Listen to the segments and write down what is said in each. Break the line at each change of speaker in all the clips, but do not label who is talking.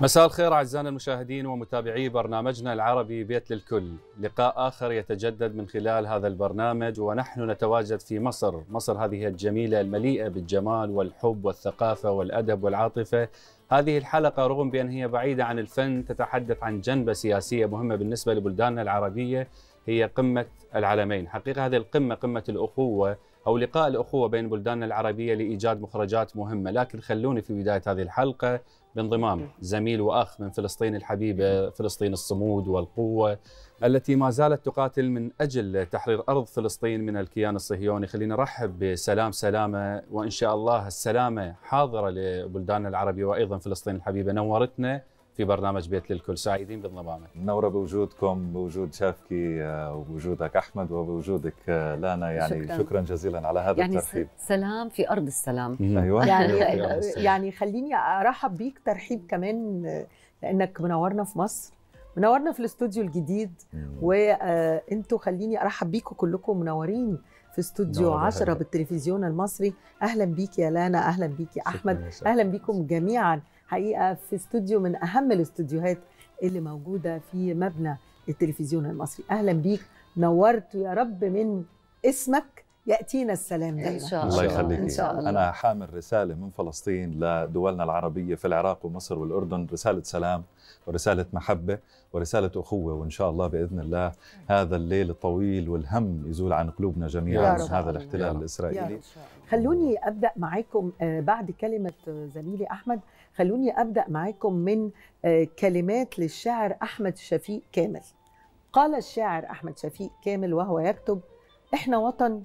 مساء الخير اعزائنا المشاهدين ومتابعي برنامجنا العربي بيت للكل، لقاء اخر يتجدد من خلال هذا البرنامج ونحن نتواجد في مصر، مصر هذه الجميله المليئه بالجمال والحب والثقافه والادب والعاطفه. هذه الحلقه رغم بان هي بعيده عن الفن تتحدث عن جنبه سياسيه مهمه بالنسبه لبلداننا العربيه هي قمه العلمين، حقيقه هذه القمه قمه الاخوه أو لقاء الأخوة بين بلداننا العربية لإيجاد مخرجات مهمة لكن خلوني في بداية هذه الحلقة بانضمام زميل وأخ من فلسطين الحبيبة فلسطين الصمود والقوة التي ما زالت تقاتل من أجل تحرير أرض فلسطين من الكيان الصهيوني خلينا نرحب بسلام سلامة وإن شاء الله السلامة حاضرة لبلداننا العربية وأيضا فلسطين الحبيبة نورتنا في برنامج بيت للكل سعيدين بانضمامك
منورة بوجودكم بوجود شافكي آه، وبوجودك أحمد وبوجودك آه، لانا يعني شكرا, شكرا جزيلا على هذا يعني الترحيب
سلام في أرض السلام أيوة. يعني, يعني, يعني خليني أرحب بيك ترحيب كمان لأنك منورنا في مصر منورنا في الاستوديو الجديد وانتوا آه، خليني ارحب بيكم كلكم منورين في استوديو 10 بالتلفزيون المصري اهلا بيك يا لانا اهلا بيك يا احمد اهلا بيكم جميعا حقيقه في استوديو من اهم الاستوديوهات اللي موجوده في مبنى التلفزيون المصري اهلا بيك نورت يا رب من اسمك ياتينا السلام دايما ان شاء الله الله يخليك إن شاء الله. انا
حامل رساله من فلسطين لدولنا العربيه في العراق ومصر والاردن رساله سلام ورساله محبه ورساله اخوه وان شاء الله باذن الله هذا الليل الطويل والهم يزول عن قلوبنا جميعا من هذا الاحتلال الاسرائيلي
خلوني ابدا معاكم آه، بعد كلمه آه، زميلي احمد خلوني أبدأ معاكم من آه، كلمات للشاعر أحمد شفيق كامل قال الشاعر أحمد شفيق كامل وهو يكتب إحنا وطن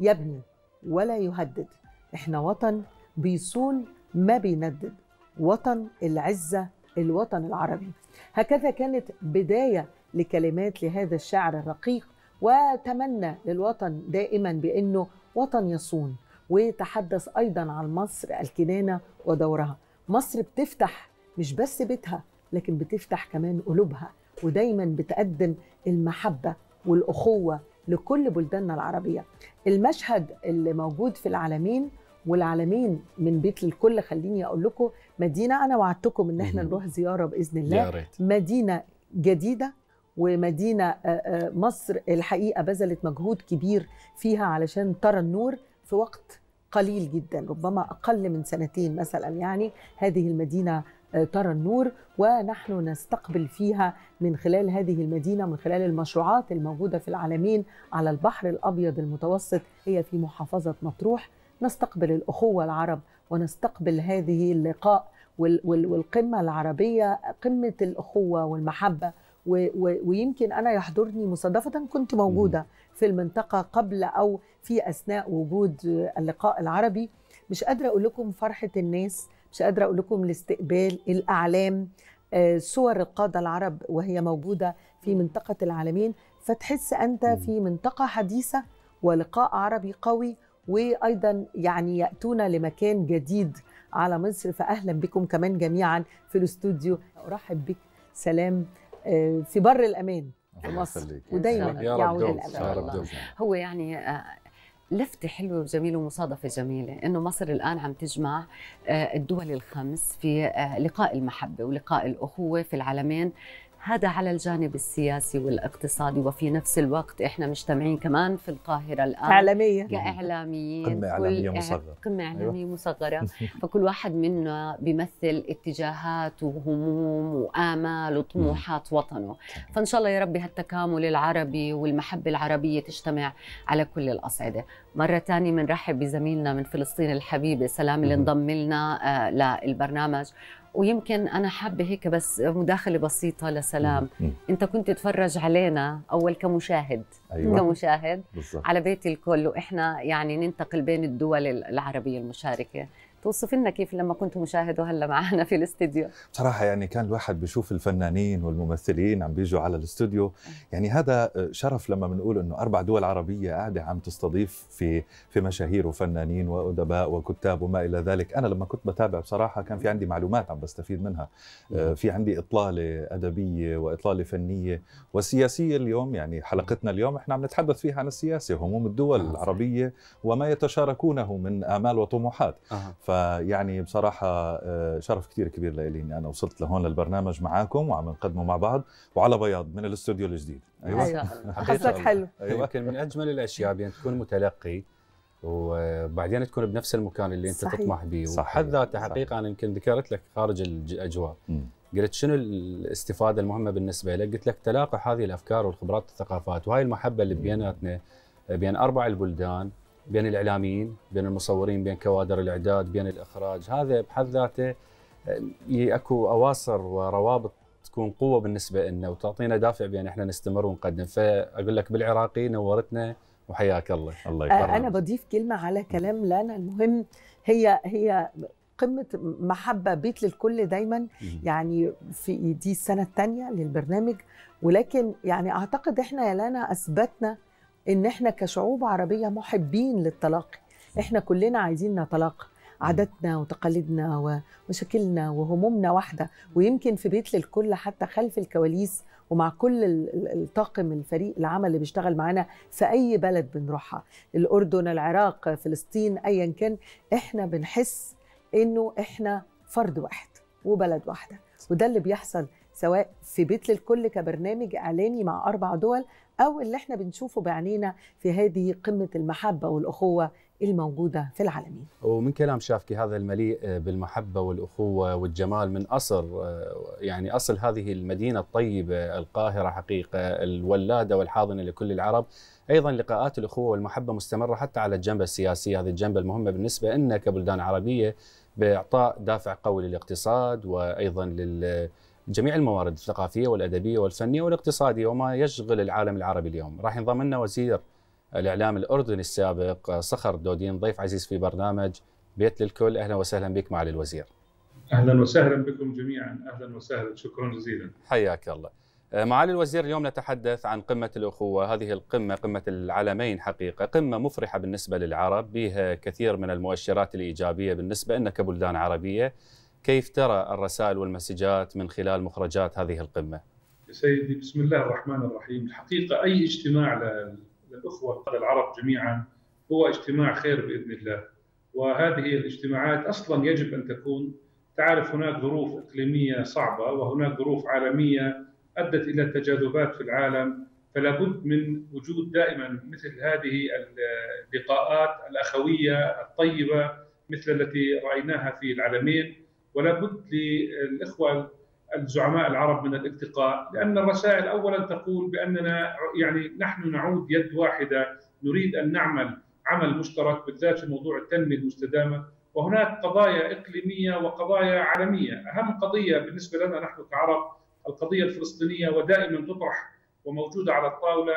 يبني ولا يهدد إحنا وطن بيصون ما بيندد وطن العزة الوطن العربي هكذا كانت بداية لكلمات لهذا الشاعر الرقيق وتمنى للوطن دائما بأنه وطن يصون ويتحدث أيضا عن مصر الكنانة ودورها مصر بتفتح مش بس بيتها لكن بتفتح كمان قلوبها ودايما بتقدم المحبه والاخوه لكل بلداننا العربيه المشهد اللي موجود في العالمين والعالمين من بيت للكل خليني اقول لكم مدينه انا وعدتكم ان احنا نروح زياره باذن الله يا ريت. مدينه جديده ومدينه آه، آه، مصر الحقيقه بذلت مجهود كبير فيها علشان ترى النور في وقت قليل جدا ربما أقل من سنتين مثلا يعني هذه المدينة آه، ترى النور ونحن نستقبل فيها من خلال هذه المدينة من خلال المشروعات الموجودة في العالمين على البحر الأبيض المتوسط هي في محافظة مطروح نستقبل الأخوة العرب ونستقبل هذه اللقاء والقمة العربية قمة الأخوة والمحبة ويمكن أنا يحضرني مصادفة كنت موجودة في المنطقة قبل أو في أثناء وجود اللقاء العربي مش قادرة أقول لكم فرحة الناس مش قادرة أقول لكم الاستقبال الأعلام آه، صور القادة العرب وهي موجودة في منطقة العالمين فتحس أنت في منطقة حديثة ولقاء عربي قوي وايضا يعني ياتون لمكان جديد على مصر فاهلا بكم كمان جميعا في الاستوديو ارحب بك سلام آه، في بر الامان في مصر ودائما يعود للابد هو يعني
آه، لفتة حلوة وجميلة ومصادفة جميلة إنه مصر الآن عم تجمع آه، الدول الخمس في آه، لقاء المحبة ولقاء الأخوة في العالمين هذا على الجانب السياسي والاقتصادي وفي نفس الوقت احنا مجتمعين كمان في القاهره الان اعلاميه كاعلاميين قمه اعلاميه مصغره قمه اعلاميه أيوة. مصغره فكل واحد منا بيمثل اتجاهات وهموم وامال وطموحات وطنه فان شاء الله يا ربي هالتكامل العربي والمحبه العربيه تجتمع على كل الاصعده مره ثانيه بنرحب بزميلنا من فلسطين الحبيبه سلام اللي انضم لنا آه، للبرنامج ويمكن انا حابه هيك بس مداخله بسيطه لسلام مم. انت كنت تتفرج علينا اول كمشاهد أيوة. كمشاهد بالزبط. على بيت الكل واحنا يعني ننتقل بين الدول العربيه المشاركه توصف لنا كيف لما كنت مشاهد وهلا معنا في الاستديو
بصراحه يعني كان الواحد بيشوف الفنانين والممثلين عم بيجوا على الاستوديو أه. يعني هذا شرف لما بنقول انه اربع دول عربيه قاعده عم تستضيف في في مشاهير وفنانين وادباء وكتاب وما الى ذلك انا لما كنت بتابع بصراحه كان في عندي معلومات عم بستفيد منها أه. أه، في عندي اطلاله ادبيه واطلاله فنيه وسياسيه اليوم يعني حلقتنا اليوم احنا عم نتحدث فيها عن السياسه هموم الدول العربيه وما يتشاركونه من امال وطموحات ف فيعني بصراحة آه، شرف كثير كبير لإلي إني أنا وصلت لهون للبرنامج معاكم وعم نقدمه مع بعض
وعلى بياض من الاستوديو الجديد أيوة, أيوة. حظك حلو أيوة. أيوة. يمكن من أجمل الأشياء بأن تكون متلقي وبعدين تكون بنفس المكان اللي انت صحيح. تطمح به وحد ذاته حقيقه انا يمكن ذكرت لك خارج الاجواء قلت شنو الاستفاده المهمه بالنسبه لك؟ قلت لك تلاقح هذه الافكار والخبرات والثقافات وهاي المحبه اللي بيناتنا بين اربع البلدان بين الاعلاميين بين المصورين بين كوادر الاعداد بين الاخراج هذا بحد ذاته آه، اكو اواصر وروابط تكون قوه بالنسبه لنا وتعطينا دافع بان احنا نستمر ونقدم فاقول لك بالعراقي نورتنا وحياك الله الله آه، يكرمك انا
بضيف كلمه على كلام لانا المهم هي هي قمه محبه بيت للكل دايما يعني في دي السنه الثانيه للبرنامج ولكن يعني اعتقد احنا يا لانا اثبتنا ان احنا كشعوب عربيه محبين للتلاقي احنا كلنا عايزين نتلاقى عاداتنا وتقاليدنا ومشاكلنا وهمومنا واحده ويمكن في بيت للكل حتى خلف الكواليس ومع كل الطاقم الفريق العمل اللي بيشتغل معانا في اي بلد بنروحها الاردن العراق فلسطين ايا كان احنا بنحس انه احنا فرد واحد وبلد واحده وده اللي بيحصل سواء في بيت للكل كبرنامج اعلاني مع اربع دول أو اللي احنا بنشوفه بعينينا في هذه قمة المحبة والأخوة الموجودة في العالمين
ومن كلام شافكي هذا المليء بالمحبة والأخوة والجمال من أصل يعني أصل هذه المدينة الطيبة القاهرة حقيقة الولادة والحاضنة لكل العرب ايضا لقاءات الاخوه والمحبه مستمره حتى على الجنب السياسي، هذه الجنب المهمه بالنسبه لنا كبلدان عربيه باعطاء دافع قوي للاقتصاد وايضا لل جميع الموارد الثقافيه والادبيه والفنيه والاقتصاديه وما يشغل العالم العربي اليوم راح ينضم لنا وزير الاعلام الاردني السابق صخر دودين ضيف عزيز في برنامج بيت للكل اهلا وسهلا بك معالي الوزير اهلا وسهلا
بكم جميعا اهلا وسهلا شكرا جزيلا
حياك الله آه، معالي الوزير اليوم نتحدث عن قمة الأخوة هذه القمة قمة العلمين حقيقة قمة مفرحة بالنسبة للعرب بها كثير من المؤشرات الإيجابية بالنسبة لنا كبلدان عربية كيف ترى الرسائل والمسجات من خلال مخرجات هذه القمة؟
سيدي بسم الله الرحمن الرحيم الحقيقة أي اجتماع للأخوة العرب جميعا هو اجتماع خير بإذن الله وهذه الاجتماعات أصلا يجب أن تكون تعرف هناك ظروف إقليمية صعبة وهناك ظروف عالمية أدت إلى تجاذبات في العالم فلا بد من وجود دائما مثل هذه اللقاءات الأخوية الطيبة مثل التي رأيناها في العالمين ولا بد للاخوه الزعماء العرب من الالتقاء لان الرسائل اولا تقول باننا يعني نحن نعود يد واحده نريد ان نعمل عمل مشترك بالذات في موضوع التنميه المستدامه وهناك قضايا اقليميه وقضايا عالميه اهم قضيه بالنسبه لنا نحن كعرب القضيه الفلسطينيه ودائما تطرح وموجوده على الطاوله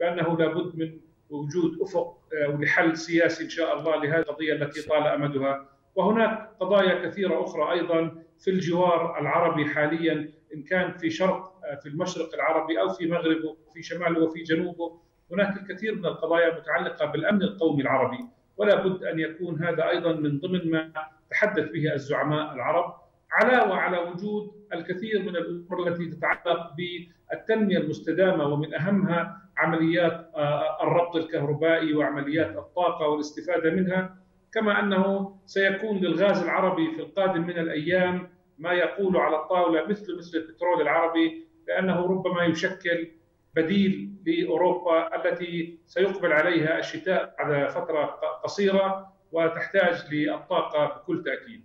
بانه لابد من وجود افق آه، لحل سياسي ان شاء الله لهذه القضيه التي طال امدها وهناك قضايا كثيرة أخرى أيضا في الجوار العربي حاليا إن كان في شرق آه، في المشرق العربي أو في مغربه في شماله وفي جنوبه هناك الكثير من القضايا المتعلقة بالأمن القومي العربي ولا بد أن يكون هذا أيضا من ضمن ما تحدث به الزعماء العرب علاوة على وجود الكثير من الأمور التي تتعلق بالتنمية المستدامة ومن أهمها عمليات آه، الربط الكهربائي وعمليات الطاقة والاستفادة منها كما أنه سيكون للغاز العربي في القادم من الأيام ما يقول على الطاولة مثل مثل البترول العربي لأنه ربما يشكل بديل لأوروبا التي سيقبل عليها الشتاء على فترة قصيرة وتحتاج للطاقة بكل تأكيد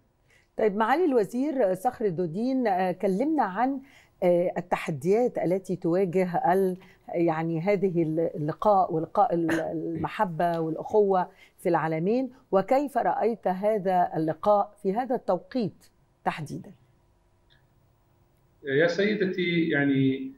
طيب معالي الوزير صخر الدودين آه، كلمنا عن آه، التحديات التي تواجه يعني هذه اللقاء ولقاء المحبة والأخوة في العالمين وكيف رأيت هذا اللقاء في هذا التوقيت تحديدا
يا سيدتي يعني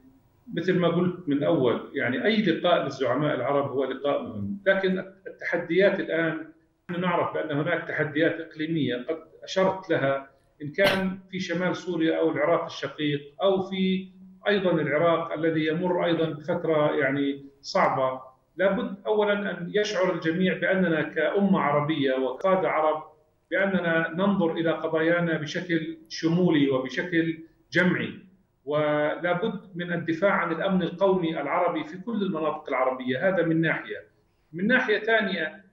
مثل ما قلت من أول يعني أي لقاء للزعماء العرب هو لقاء مهم لكن التحديات الآن نحن نعرف بأن هناك تحديات إقليمية قد أشرت لها ان كان في شمال سوريا او العراق الشقيق او في ايضا العراق الذي يمر ايضا بفتره يعني صعبه لابد اولا ان يشعر الجميع باننا كامه عربيه وقاده عرب باننا ننظر الى قضايانا بشكل شمولي وبشكل جمعي ولا بد من الدفاع عن الامن القومي العربي في كل المناطق العربيه هذا من ناحيه من ناحيه ثانيه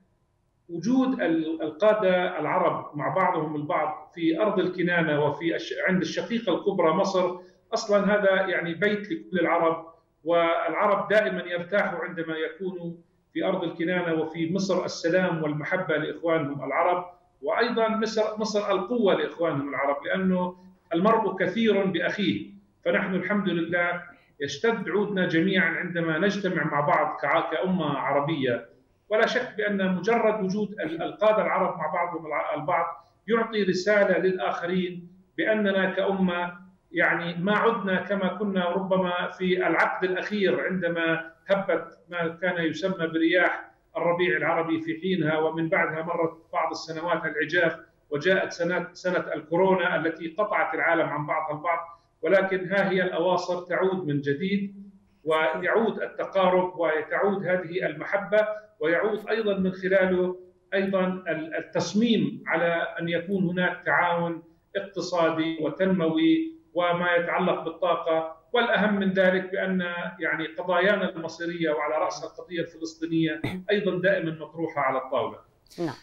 وجود القادة العرب مع بعضهم البعض في أرض الكنانة وفي عند الشقيقة الكبرى مصر أصلا هذا يعني بيت لكل العرب والعرب دائما يرتاحوا عندما يكونوا في أرض الكنانة وفي مصر السلام والمحبة لإخوانهم العرب وأيضا مصر, مصر القوة لإخوانهم العرب لأنه المرء كثير بأخيه فنحن الحمد لله يشتد عودنا جميعا عندما نجتمع مع بعض كأمة عربية ولا شك بأن مجرد وجود القادة العرب مع بعضهم البعض يعطي رسالة للآخرين بأننا كأمة يعني ما عدنا كما كنا ربما في العقد الأخير عندما هبت ما كان يسمى برياح الربيع العربي في حينها ومن بعدها مرت بعض السنوات العجاف وجاءت سنة, سنة الكورونا التي قطعت العالم عن بعضها البعض ولكن ها هي الأواصر تعود من جديد ويعود التقارب وتعود هذه المحبة ويعود ايضا من خلاله ايضا التصميم على ان يكون هناك تعاون اقتصادي وتنموي وما يتعلق بالطاقه والاهم من ذلك بان يعني قضايانا المصيريه وعلى راسها القضيه الفلسطينيه ايضا دائما مطروحه على الطاوله. نعم.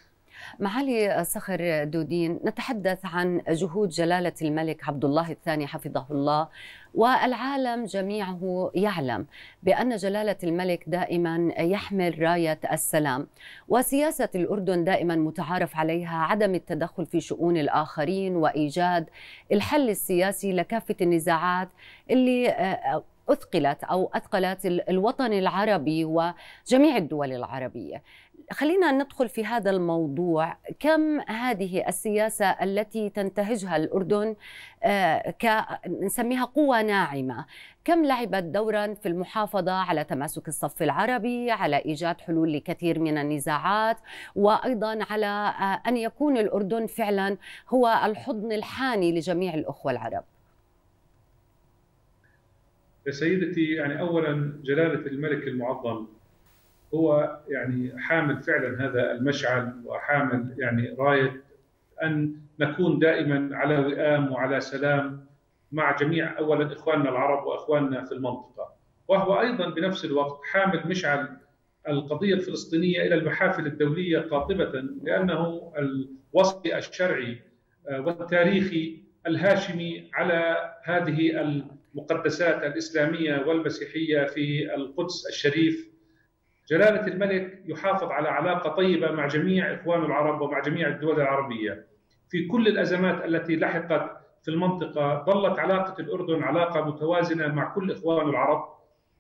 معالي صخر دودين نتحدث عن جهود جلالة الملك عبد الله الثاني حفظه الله والعالم جميعه يعلم بأن جلالة الملك دائما يحمل راية السلام وسياسة الأردن دائما متعارف عليها عدم التدخل في شؤون الآخرين وإيجاد الحل السياسي لكافة النزاعات اللي آه، أثقلت أو أثقلت الوطن العربي وجميع الدول العربية خلينا ندخل في هذا الموضوع كم هذه السياسة التي تنتهجها الأردن آه، ك نسميها قوة ناعمة كم لعبت دورا في المحافظة على تماسك الصف العربي على إيجاد حلول لكثير من النزاعات وأيضا على آه، أن يكون الأردن فعلا هو الحضن الحاني لجميع الأخوة العرب
سيدتي يعني أولا جلالة الملك المعظم هو يعني حامل فعلا هذا المشعل وحامل يعني رايه ان نكون دائما على وئام وعلى سلام مع جميع اولا اخواننا العرب واخواننا في المنطقه وهو ايضا بنفس الوقت حامل مشعل القضيه الفلسطينيه الى المحافل الدوليه قاطبه لانه الوصي الشرعي آه، والتاريخي الهاشمي على هذه المقدسات الاسلاميه والمسيحيه في القدس الشريف جلالة الملك يحافظ على علاقة طيبة مع جميع إخوانه العرب ومع جميع الدول العربية في كل الأزمات التي لحقت في المنطقة ظلت علاقة الأردن علاقة متوازنة مع كل إخوانه العرب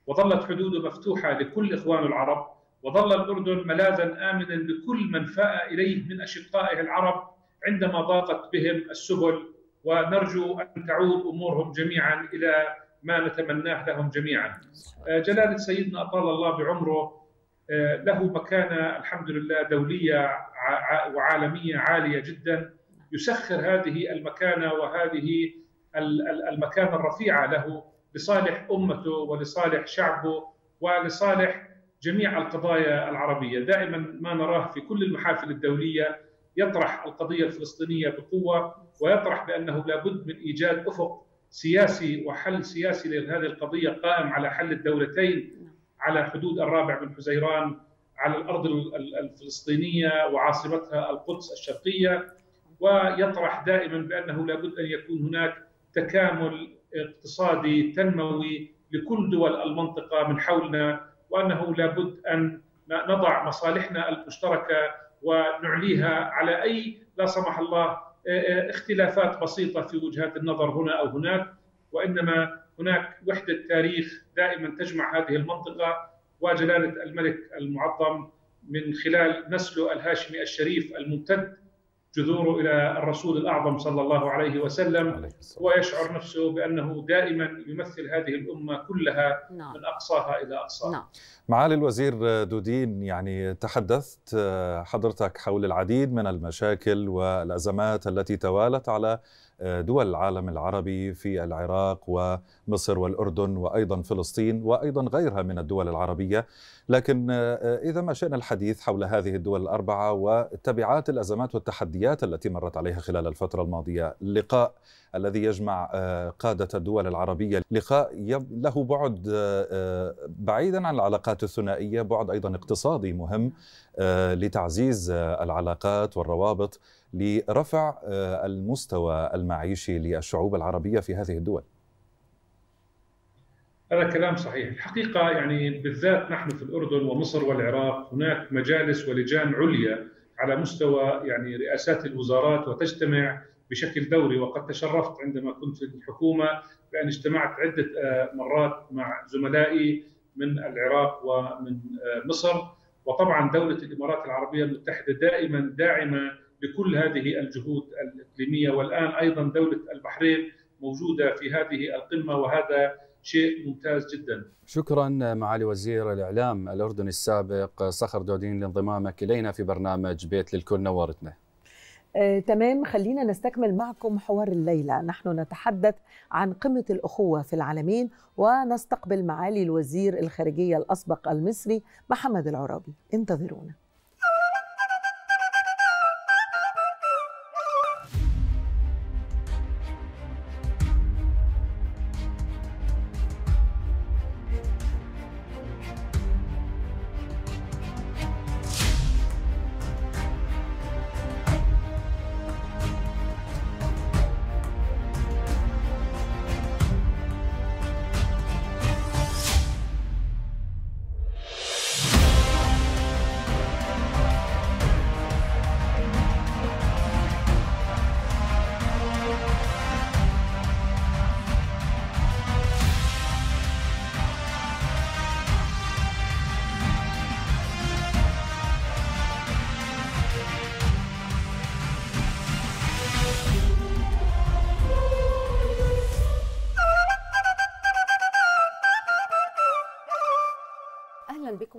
وظلت حدوده مفتوحة لكل إخوانه العرب وظل الأردن ملاذا آمنا لكل من فاء إليه من أشقائه العرب عندما ضاقت بهم السبل ونرجو أن تعود أمورهم جميعا إلى ما نتمناه لهم جميعا جلالة سيدنا أطال الله بعمره آه، له مكانه الحمد لله دوليه وعالميه عاليه جدا يسخر هذه المكانه وهذه المكانه الرفيعه له لصالح امته ولصالح شعبه ولصالح جميع القضايا العربيه، دائما ما نراه في كل المحافل الدوليه يطرح القضيه الفلسطينيه بقوه ويطرح بانه لابد من ايجاد افق سياسي وحل سياسي لهذه القضيه قائم على حل الدولتين على حدود الرابع من حزيران على الارض الفلسطينيه وعاصمتها القدس الشرقيه ويطرح دائما بانه لابد ان يكون هناك تكامل اقتصادي تنموي لكل دول المنطقه من حولنا وانه لابد ان نضع مصالحنا المشتركه ونعليها على اي لا سمح الله اختلافات بسيطه في وجهات النظر هنا او هناك وانما هناك وحدة تاريخ دائما تجمع هذه المنطقة وجلالة الملك المعظم من خلال نسله الهاشمي الشريف الممتد جذوره إلى الرسول الأعظم صلى الله عليه وسلم ويشعر نفسه بأنه دائما يمثل هذه الأمة كلها نعم. من أقصاها إلى أقصاها نعم.
معالي الوزير دودين يعني تحدثت آه، حضرتك حول العديد من المشاكل والأزمات التي توالت على دول العالم العربي في العراق ومصر والاردن وايضا فلسطين وايضا غيرها من الدول العربيه، لكن آه، اذا ما شئنا الحديث حول هذه الدول الاربعه وتبعات الازمات والتحديات التي مرت عليها خلال الفتره الماضيه، اللقاء الذي يجمع آه، قاده الدول العربيه، لقاء له بعد آه، بعيدا عن العلاقات الثنائيه، بعد ايضا اقتصادي مهم لتعزيز العلاقات والروابط لرفع آه، المستوى المعيشي للشعوب العربيه في هذه الدول؟
هذا كلام صحيح، الحقيقه يعني بالذات نحن في الاردن ومصر والعراق هناك مجالس ولجان عليا على مستوى يعني رئاسات الوزارات وتجتمع بشكل دوري وقد تشرفت عندما كنت في الحكومه بان اجتمعت عده آه، مرات مع زملائي من العراق ومن آه، مصر وطبعا دوله الامارات العربيه المتحده دائما داعمه بكل هذه الجهود الاقليميه والان ايضا دوله البحرين موجوده في هذه القمه وهذا شيء ممتاز
جدا شكرا معالي وزير الاعلام الاردني السابق صخر دودين لانضمامك الينا في برنامج بيت للكل نورتنا
آه، تمام خلينا نستكمل معكم حوار الليلة نحن نتحدث عن قمة الأخوة في العالمين ونستقبل معالي الوزير الخارجية الأسبق المصري محمد العرابي انتظرونا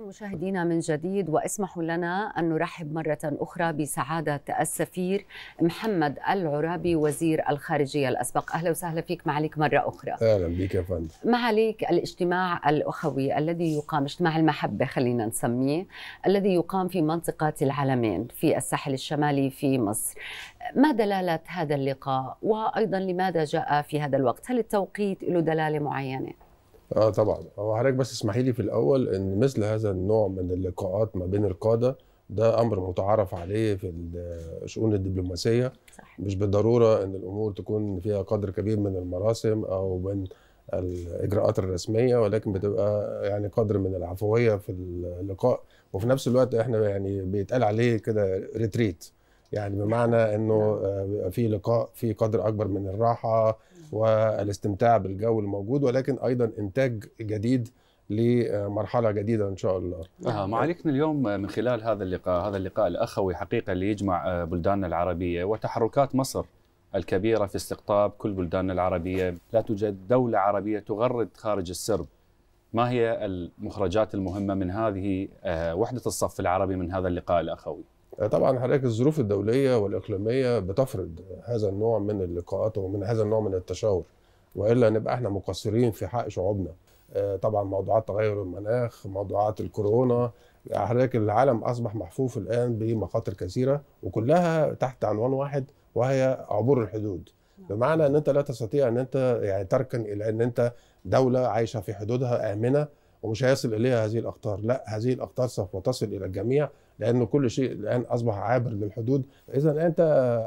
مشاهدينا من جديد واسمحوا لنا أن نرحب مرة أخرى بسعادة السفير محمد العرابي وزير الخارجية الأسبق أهلا وسهلا فيك معاليك مرة أخرى
أهلا بك يا فندم
معاليك الاجتماع الأخوي الذي يقام اجتماع المحبة خلينا نسميه الذي يقام في منطقة العلمين في الساحل الشمالي في مصر ما دلالة هذا اللقاء وأيضا لماذا جاء في هذا الوقت هل التوقيت له دلالة معينة؟
اه طبعا هو حضرتك بس اسمحي لي في الاول ان مثل هذا النوع من اللقاءات ما بين القاده ده امر متعارف عليه في الشؤون الدبلوماسيه صح. مش بالضروره ان الامور تكون فيها قدر كبير من المراسم او من الاجراءات الرسميه ولكن بتبقى يعني قدر من العفويه في اللقاء وفي نفس الوقت احنا يعني بيتقال عليه كده ريتريت يعني بمعنى انه نعم. آه، بيبقى في لقاء في قدر اكبر من الراحه والاستمتاع بالجو الموجود ولكن ايضا انتاج جديد لمرحله جديده ان شاء الله. آه
معاليكنا اليوم من خلال هذا اللقاء هذا اللقاء الاخوي حقيقه اللي يجمع آه، بلداننا العربيه وتحركات مصر الكبيره في استقطاب كل بلداننا العربيه، لا توجد دوله عربيه تغرد خارج السرب. ما هي المخرجات المهمه من هذه آه، وحده الصف العربي من هذا اللقاء الاخوي؟
آه، طبعا حضرتك الظروف الدوليه والاقليميه بتفرض هذا النوع من اللقاءات ومن هذا النوع من التشاور والا نبقى احنا مقصرين في حق شعوبنا آه، طبعا موضوعات تغير المناخ موضوعات الكورونا يعني حضرتك العالم اصبح محفوف الان بمخاطر كثيره وكلها تحت عنوان واحد وهي عبور الحدود بمعنى ان انت لا تستطيع ان انت يعني تركن الى ان انت دوله عايشه في حدودها امنه ومش هيصل اليها هذه الاخطار لا هذه الاخطار سوف تصل الى الجميع لانه كل شيء الان اصبح عابر للحدود اذا انت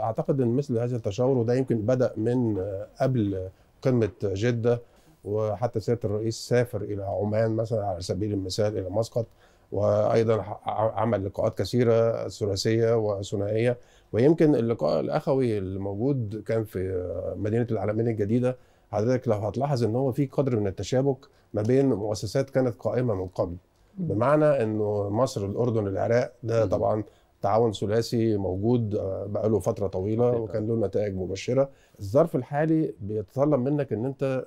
اعتقد ان مثل هذا التشاور وده يمكن بدا من قبل قمه جده وحتى سياده الرئيس سافر الى عمان مثلا على سبيل المثال الى مسقط وايضا عمل لقاءات كثيره ثلاثيه وثنائيه ويمكن اللقاء الاخوي الموجود كان في مدينه العالمين الجديده حضرتك لو هتلاحظ ان هو في قدر من التشابك ما بين مؤسسات كانت قائمه من قبل بمعنى انه مصر الاردن العراق ده طبعا تعاون ثلاثي موجود آه، بقى له فتره طويله وكان له نتائج مبشره الظرف الحالي بيتطلب منك ان انت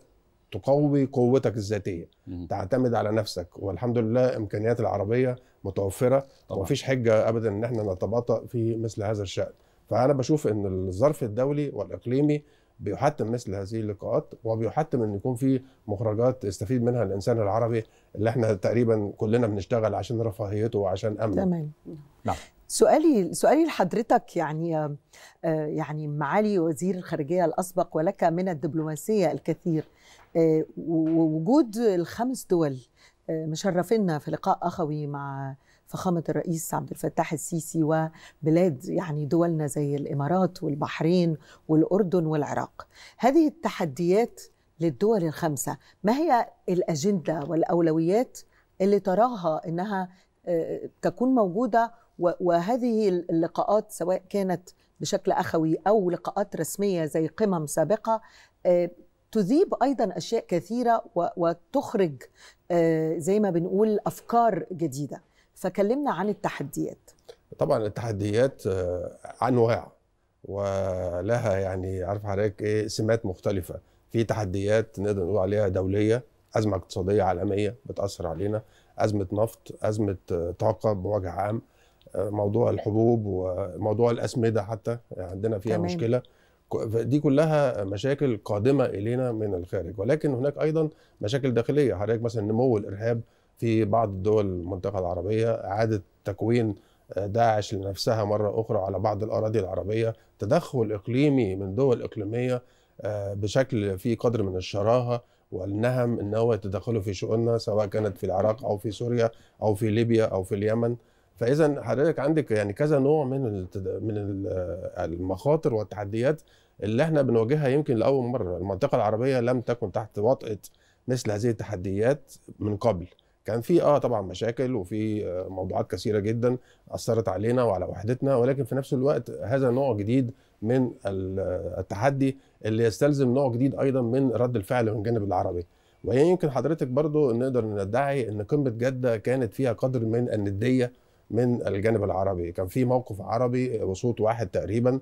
تقوي قوتك الذاتيه تعتمد على نفسك والحمد لله امكانيات العربيه متوفره ومفيش حجه ابدا ان احنا نتباطا في مثل هذا الشان فانا بشوف ان الظرف الدولي والاقليمي بيحتم مثل هذه اللقاءات وبيحتم ان يكون في مخرجات يستفيد منها الانسان العربي اللي احنا تقريبا كلنا بنشتغل عشان رفاهيته وعشان امنه تمام
نعم سؤالي سؤالي لحضرتك يعني آه، يعني معالي وزير الخارجيه الاسبق ولك من الدبلوماسيه الكثير آه، ووجود الخمس دول آه، مشرفينا في لقاء اخوي مع فخامه الرئيس عبد الفتاح السيسي وبلاد يعني دولنا زي الامارات والبحرين والاردن والعراق. هذه التحديات للدول الخمسه، ما هي الاجنده والاولويات اللي تراها انها آه، تكون موجوده وهذه اللقاءات سواء كانت بشكل اخوي او لقاءات رسميه زي قمم سابقه آه، تذيب ايضا اشياء كثيره وتخرج آه، زي ما بنقول افكار جديده فكلمنا عن التحديات
طبعا التحديات انواع آه، ولها يعني عارف حضرتك ايه سمات مختلفه في تحديات نقدر نقول عليها دوليه ازمه اقتصاديه عالميه بتاثر علينا ازمه نفط ازمه آه، طاقه بوجه عام آه، موضوع الحبوب وموضوع الاسمده حتى يعني عندنا فيها تمام. مشكله دي كلها مشاكل قادمه الينا من الخارج ولكن هناك ايضا مشاكل داخليه حضرتك مثلا نمو الارهاب في بعض الدول المنطقة العربية إعادة تكوين آه، داعش لنفسها مرة أخرى على بعض الأراضي العربية تدخل إقليمي من دول إقليمية آه، بشكل في قدر من الشراهة والنهم ان هو يتدخلوا في شؤوننا سواء كانت في العراق او في سوريا او في ليبيا او في اليمن فاذا حضرتك عندك يعني كذا نوع من من آه، المخاطر والتحديات اللي احنا بنواجهها يمكن لاول مره المنطقه العربيه لم تكن تحت وطئه مثل هذه التحديات من قبل كان في اه طبعا مشاكل وفي آه، موضوعات كثيره جدا اثرت علينا وعلى وحدتنا ولكن في نفس الوقت هذا نوع جديد من آه، التحدي اللي يستلزم نوع جديد ايضا من رد الفعل من الجانب العربي ويمكن حضرتك برضو نقدر ندعي ان قمه جده كانت فيها قدر من النديه من الجانب العربي كان في موقف عربي وصوت واحد تقريبا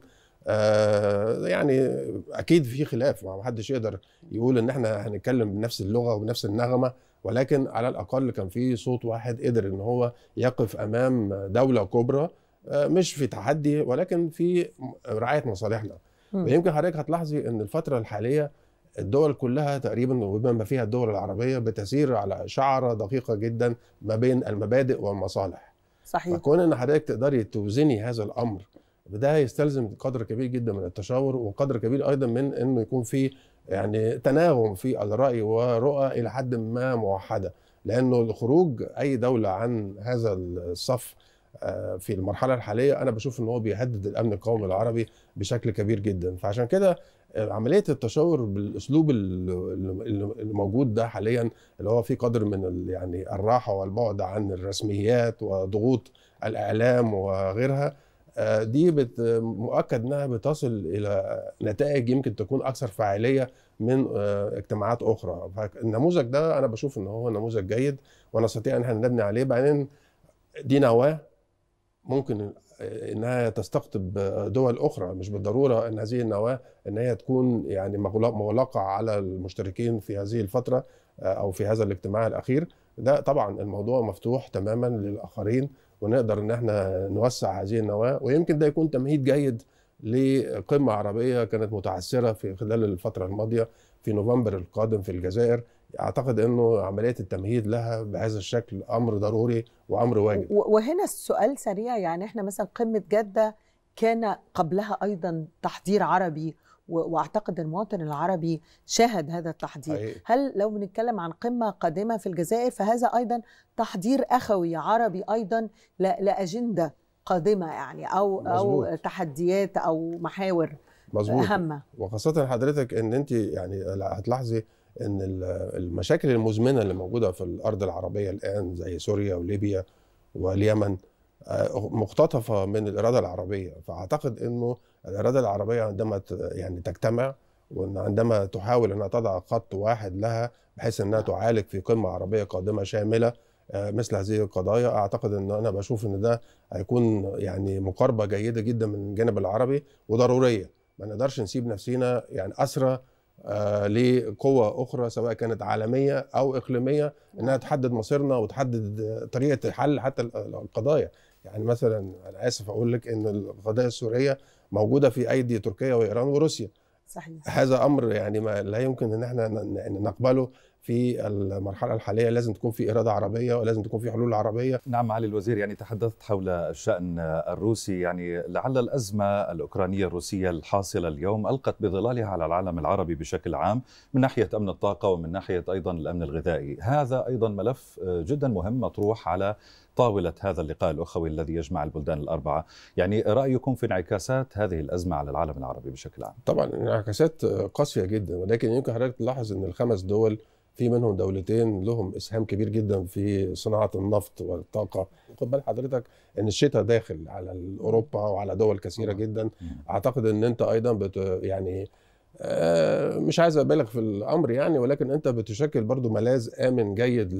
آه يعني اكيد في خلاف ما حدش يقدر يقول ان احنا هنتكلم بنفس اللغه وبنفس النغمه ولكن على الاقل كان في صوت واحد قدر ان هو يقف امام دوله كبرى آه، مش في تحدي ولكن في رعايه مصالحنا ويمكن حضرتك هتلاحظي ان الفتره الحاليه الدول كلها تقريبا وبما فيها الدول العربيه بتسير على شعره دقيقه جدا ما بين المبادئ والمصالح صحيح فكون ان حضرتك تقدري توزني هذا الامر ده هيستلزم قدر كبير جدا من التشاور وقدر كبير ايضا من انه يكون في يعني تناغم في الرأي ورؤى إلى حد ما موحدة لأنه الخروج أي دولة عن هذا الصف آه، في المرحلة الحالية أنا بشوف إن هو بيهدد الأمن القومي العربي بشكل كبير جدا فعشان كده آه، عملية التشاور بالأسلوب الموجود ده حاليا اللي هو في قدر من يعني الراحة والبعد عن الرسميات وضغوط الإعلام وغيرها آه، دي مؤكد انها بتصل الى نتائج يمكن تكون اكثر فعاليه من آه، اجتماعات اخرى فالنموذج ده انا بشوف ان هو نموذج جيد ونستطيع ان احنا نبني عليه بعدين دي نواه ممكن آه، انها تستقطب دول اخرى مش بالضروره ان هذه النواه ان هي تكون يعني مغلقه على المشتركين في هذه الفتره او في هذا الاجتماع الاخير ده طبعا الموضوع مفتوح تماما للاخرين ونقدر ان احنا نوسع هذه النواه ويمكن ده يكون تمهيد جيد لقمه عربيه كانت متعثره في خلال الفتره الماضيه في نوفمبر القادم في الجزائر اعتقد انه عمليه التمهيد لها بهذا الشكل امر ضروري وامر واجب
وهنا السؤال سريع يعني احنا مثلا قمه جده كان قبلها ايضا تحضير عربي واعتقد المواطن العربي شاهد هذا التحضير أيه. هل لو بنتكلم عن قمه قادمه في الجزائر فهذا ايضا تحضير اخوي عربي ايضا لاجنده قادمه يعني او مزبوط. او تحديات او محاور مزبوط. اهمه
وخاصه حضرتك ان انت يعني هتلاحظي ان المشاكل المزمنه اللي موجوده في الارض العربيه الان زي سوريا وليبيا واليمن آه، مقتطفه من الاراده العربيه فاعتقد انه الاراده العربيه عندما يعني تجتمع وعندما تحاول انها تضع خط واحد لها بحيث انها تعالج في قمه عربيه قادمه شامله آه، مثل هذه القضايا اعتقد ان انا بشوف ان ده هيكون يعني مقاربه جيده جدا من الجانب العربي وضروريه ما نقدرش نسيب نفسينا يعني اسرى آه، لقوة أخرى سواء كانت عالمية أو إقليمية إنها نعم. تحدد مصيرنا وتحدد طريقة حل حتى القضايا يعني مثلا أنا آسف أقول لك إن القضايا السورية موجوده في ايدي تركيا وايران وروسيا صحيح هذا امر يعني ما لا يمكن ان احنا نقبله في المرحله الحاليه لازم تكون في اراده عربيه ولازم تكون في حلول عربيه نعم معالي الوزير يعني تحدثت حول الشان
الروسي يعني لعل الازمه الاوكرانيه الروسيه الحاصله اليوم القت بظلالها على العالم العربي بشكل عام من ناحيه امن الطاقه ومن ناحيه ايضا الامن الغذائي هذا ايضا ملف جدا مهم مطروح على طاولة هذا اللقاء الأخوي الذي يجمع البلدان الأربعة يعني رأيكم في انعكاسات هذه الأزمة على العالم العربي بشكل عام
طبعا انعكاسات قاسية جدا ولكن يمكن حضرتك تلاحظ أن الخمس دول في منهم دولتين لهم اسهام كبير جدا في صناعه النفط والطاقه خد بال حضرتك ان الشتاء داخل على اوروبا وعلى دول كثيره جدا اعتقد ان انت ايضا بت يعني آه، مش عايز ابالغ في الامر يعني ولكن انت بتشكل برضو ملاذ امن جيد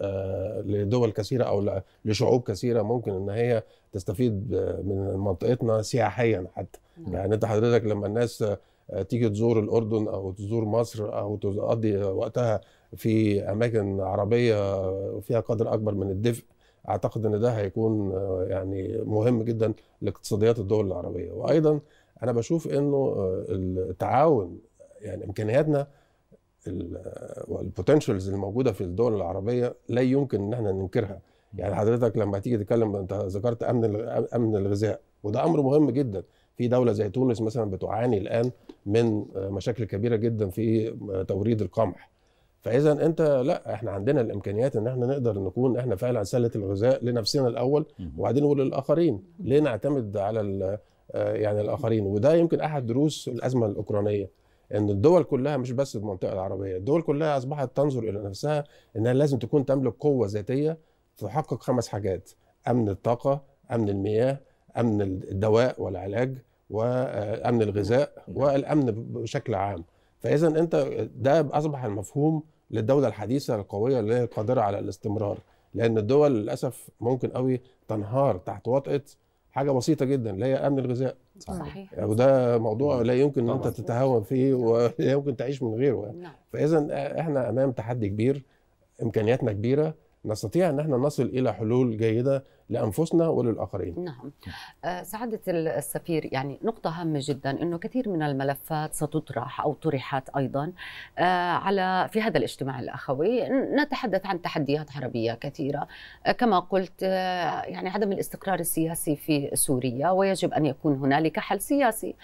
آه، لدول كثيره او لشعوب كثيره ممكن ان هي تستفيد من منطقتنا سياحيا حتى نعم. يعني انت حضرتك لما الناس آه، تيجي تزور الاردن او تزور مصر او تقضي وقتها في اماكن عربيه فيها قدر اكبر من الدفء اعتقد ان ده هيكون آه، يعني مهم جدا لاقتصاديات الدول العربيه وايضا انا بشوف انه آه، التعاون يعني امكانياتنا آه، والبوتنشالز الموجوده في الدول العربيه لا يمكن ان احنا ننكرها يعني حضرتك لما تيجي تتكلم انت ذكرت امن امن الغذاء وده امر مهم جدا في دوله زي تونس مثلا بتعاني الان من مشاكل كبيره جدا في توريد القمح فاذا انت لا احنا عندنا الامكانيات ان احنا نقدر نكون احنا فعلا سله الغذاء لنفسنا الاول وبعدين وللاخرين ليه نعتمد على آه، يعني الاخرين وده يمكن احد دروس الازمه الاوكرانيه ان الدول كلها مش بس المنطقه العربيه الدول كلها اصبحت تنظر الى نفسها انها لازم تكون تملك قوه ذاتيه تحقق خمس حاجات امن الطاقه امن المياه امن الدواء والعلاج وامن آه، الغذاء نعم. والامن بشكل عام فاذا انت ده اصبح المفهوم للدوله الحديثه القويه اللي هي قادره على الاستمرار لان الدول للاسف ممكن قوي تنهار تحت وطئه حاجه بسيطه جدا اللي هي امن الغذاء صحيح يعني وده موضوع لا يمكن ان انت تتهاون فيه نعم. ولا يمكن تعيش من غيره يعني. نعم. فاذا احنا امام تحدي كبير امكانياتنا كبيره نستطيع ان احنا نصل الى حلول جيده لانفسنا وللاخرين. نعم.
آه، سعاده السفير يعني نقطه هامه جدا انه كثير من الملفات ستطرح او طرحت ايضا آه، على في هذا الاجتماع الاخوي نتحدث عن تحديات عربيه كثيره آه، كما قلت يعني عدم الاستقرار السياسي في سوريا ويجب ان يكون هنالك حل سياسي.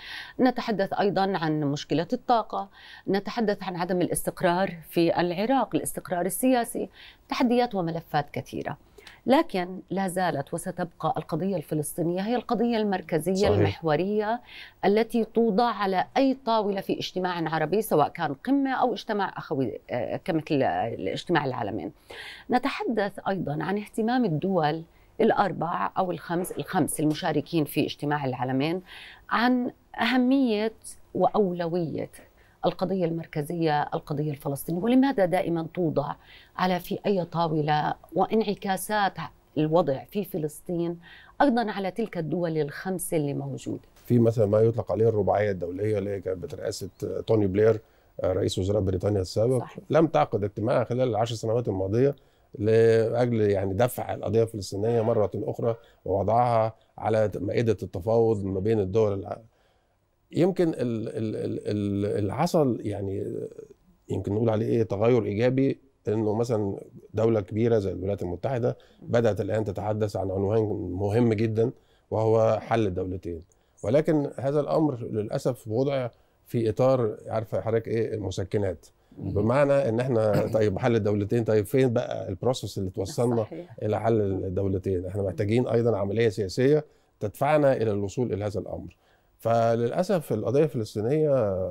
نتحدث ايضا عن مشكله الطاقه، نتحدث عن عدم الاستقرار في العراق، الاستقرار السياسي، تحديات وملفات كثيره. لكن لا زالت وستبقى القضية الفلسطينية هي القضية المركزية صحيح. المحورية التي توضع على أي طاولة في اجتماع عربي سواء كان قمة أو اجتماع أخوي آه، كمثل الاجتماع العالمين نتحدث أيضا عن اهتمام الدول الأربع أو الخمس الخمس المشاركين في اجتماع العالمين عن أهمية وأولوية القضية المركزية القضية الفلسطينية ولماذا دائما توضع على في أي طاولة وانعكاسات الوضع في فلسطين أيضا على تلك الدول الخمسة اللي موجودة
في مثلا ما يطلق عليه الرباعية الدولية اللي كانت برئاسة آه، توني بلير آه، رئيس وزراء بريطانيا السابق صحيح. لم تعقد اجتماعها خلال العشر سنوات الماضية لاجل يعني دفع القضيه الفلسطينيه مره اخرى ووضعها على مائده التفاوض ما بين الدول العالم. يمكن اللي حصل يعني يمكن نقول عليه ايه تغير ايجابي انه مثلا دوله كبيره زي الولايات المتحده بدات الان تتحدث عن عنوان مهم جدا وهو حل الدولتين ولكن هذا الامر للاسف وضع في اطار عارفه حضرتك ايه المسكنات بمعنى ان احنا طيب حل الدولتين طيب فين بقى البروسس اللي توصلنا صحيح. الى حل الدولتين احنا محتاجين ايضا عمليه سياسيه تدفعنا الى الوصول الى هذا الامر فللاسف القضيه الفلسطينيه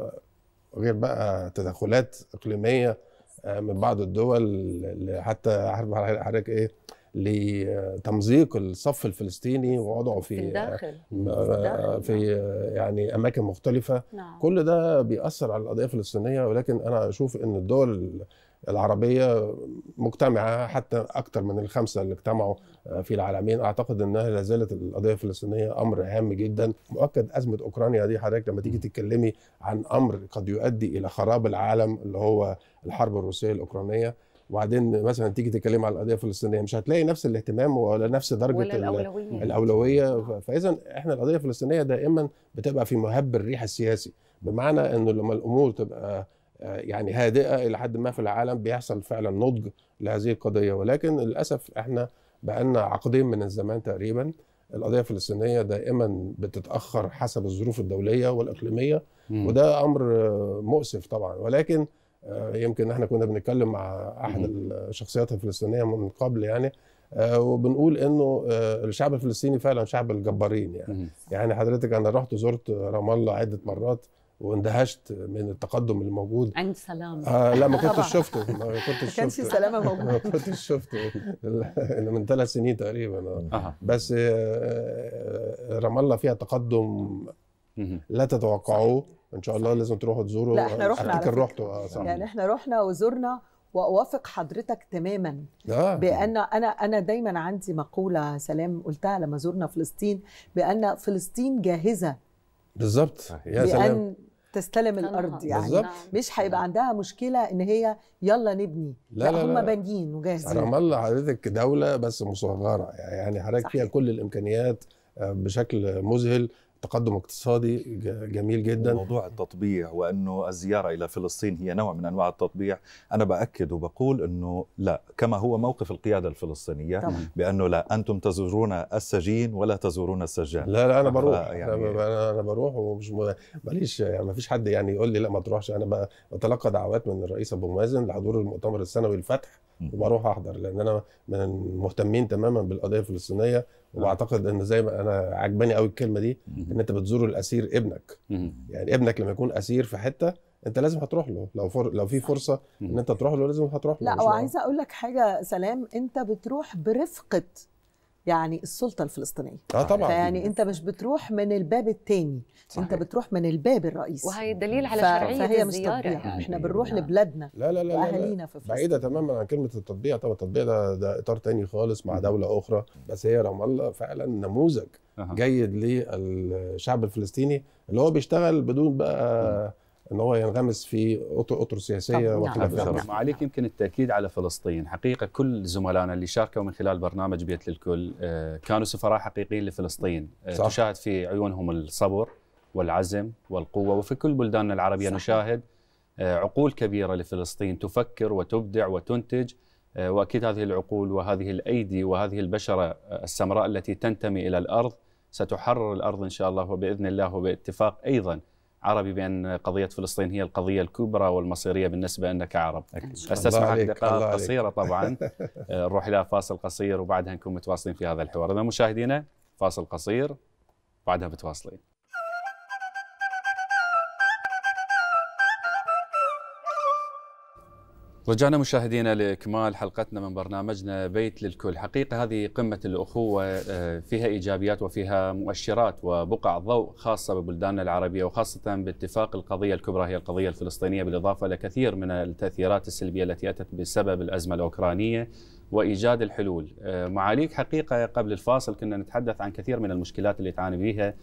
غير بقى تدخلات اقليميه آه، من بعض الدول حتى عارف حضرتك ايه لتمزيق الصف الفلسطيني ووضعه في في, الداخل. آه، في آه، نعم. يعني اماكن مختلفه نعم. كل ده بيأثر على القضيه الفلسطينيه ولكن انا اشوف ان الدول العربيه مجتمعه حتى اكتر من الخمسه اللي اجتمعوا في العالمين اعتقد انها لا زالت القضيه الفلسطينيه امر هام جدا مؤكد ازمه اوكرانيا دي حضرتك لما تيجي تتكلمي عن امر قد يؤدي الى خراب العالم اللي هو الحرب الروسيه الاوكرانيه وبعدين مثلا تيجي تتكلم على القضيه الفلسطينيه مش هتلاقي نفس الاهتمام ولا نفس درجه ولا الاولويه, الأولوية. فاذا احنا القضيه الفلسطينيه دائما بتبقى في مهب الريح السياسي بمعنى انه لما الامور تبقى آه، يعني هادئه الى حد ما في العالم بيحصل فعلا نضج لهذه القضيه ولكن للاسف احنا بقالنا عقدين من الزمان تقريبا القضيه الفلسطينيه دائما بتتاخر حسب الظروف الدوليه والاقليميه مم. وده امر مؤسف طبعا ولكن آه، يمكن احنا كنا بنتكلم مع احد الشخصيات الفلسطينيه من قبل يعني آه، وبنقول انه آه، الشعب الفلسطيني فعلا شعب الجبارين يعني مم. يعني حضرتك انا رحت زرت رام الله عده مرات واندهشت من التقدم اللي موجود
عند سلام آه لا ما كنتش
شفته ما كنتش شفته كانش سلامه موجود ما كنتش شفته من ثلاث سنين تقريبا آه. بس آه، آه، رام الله فيها تقدم لا تتوقعوه ان شاء الله لازم تروحوا تزوروا لا احنا رحنا على رحتوا آه يعني احنا
رحنا وزرنا واوافق حضرتك تماما
آه. بان
انا انا دايما عندي مقوله سلام قلتها لما زرنا فلسطين بان فلسطين جاهزه
بالظبط يا سلام
تستلم الارض يعني بالزبط. مش هيبقى نعم. عندها مشكله ان هي يلا نبني لا, لا, لا هم بانيين وجاهزين رام
الله حضرتك دوله بس مصغره يعني حضرتك فيها كل الامكانيات آه، بشكل مذهل تقدم اقتصادي جميل جدا موضوع
التطبيع وانه الزياره الى فلسطين هي نوع من انواع التطبيع انا باكد وبقول انه لا كما هو موقف القياده الفلسطينيه طبعا. بانه لا انتم تزورون السجين ولا تزورون السجان لا لا انا بروح يعني
انا انا بروح ومش ماليش يعني ما فيش حد يعني يقول لي لا ما تروحش انا بتلقى دعوات من الرئيس ابو مازن لحضور المؤتمر السنوي الفتح وبروح احضر لان انا من المهتمين تماما بالقضيه الفلسطينيه واعتقد ان زي ما انا عجباني قوي الكلمه دي ان انت بتزور الاسير ابنك يعني ابنك لما يكون اسير في حته انت لازم هتروح له لو فر... لو في فرصه ان انت تروح له لازم هتروح له لا وعايزه
اقول لك حاجه سلام انت بتروح برفقه يعني السلطه الفلسطينيه اه طبعا يعني انت مش بتروح من الباب الثاني انت بتروح من الباب الرئيسي وهي دليل على شرعيه فهي الزياره مش تطبيع. يعني احنا بنروح لا. لبلادنا
لا لا لا لا. في بعيده تماما عن كلمه التطبيع طبعا التطبيع ده, ده اطار تاني خالص مع دوله اخرى بس هي رام الله فعلا نموذج جيد للشعب الفلسطيني اللي هو بيشتغل بدون بقى ان هو ينغمس في اطر اطر سياسيه وخلافات نعم، يعني.
عليك يمكن التاكيد على فلسطين حقيقه كل زملائنا اللي شاركوا من خلال برنامج بيت للكل آه، كانوا سفراء حقيقيين لفلسطين آه، صح. تشاهد في عيونهم الصبر والعزم والقوه وفي كل بلداننا العربيه صح. نشاهد آه، عقول كبيره لفلسطين تفكر وتبدع وتنتج واكيد هذه العقول وهذه الايدي وهذه البشره السمراء التي تنتمي الى الارض ستحرر الارض ان شاء الله وباذن الله وباتفاق ايضا عربي بان قضيه فلسطين هي القضيه الكبرى والمصيريه بالنسبه لنا كعرب استسمعك دقائق قصيره طبعا آه، نروح الى فاصل قصير وبعدها نكون متواصلين في هذا الحوار اذا مشاهدينا فاصل قصير بعدها متواصلين رجعنا مشاهدينا لإكمال حلقتنا من برنامجنا بيت للكل حقيقة هذه قمة الأخوة آه، فيها إيجابيات وفيها مؤشرات وبقع ضوء خاصة ببلداننا العربية وخاصة باتفاق القضية الكبرى هي القضية الفلسطينية بالإضافة لكثير من التأثيرات السلبية التي أتت بسبب الأزمة الأوكرانية وإيجاد الحلول آه، معاليك حقيقة قبل الفاصل كنا نتحدث عن كثير من المشكلات اللي تعاني بها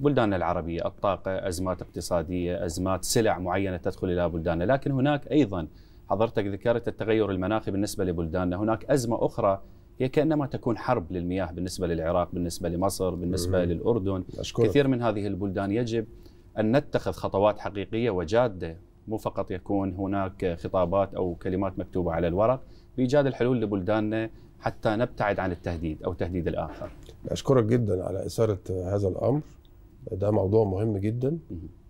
بلداننا العربية الطاقة أزمات اقتصادية أزمات سلع معينة تدخل إلى بلداننا لكن هناك أيضا حضرتك ذكرت التغير المناخي بالنسبة لبلداننا هناك أزمة أخرى هي كانما تكون حرب للمياه بالنسبه للعراق بالنسبه لمصر بالنسبه للاردن أشكرك. كثير من هذه البلدان يجب ان نتخذ خطوات حقيقيه وجاده مو فقط يكون هناك خطابات او كلمات مكتوبه على الورق بايجاد الحلول لبلداننا حتى نبتعد عن التهديد او تهديد الاخر.
اشكرك جدا على اثاره هذا الامر ده موضوع مهم جدا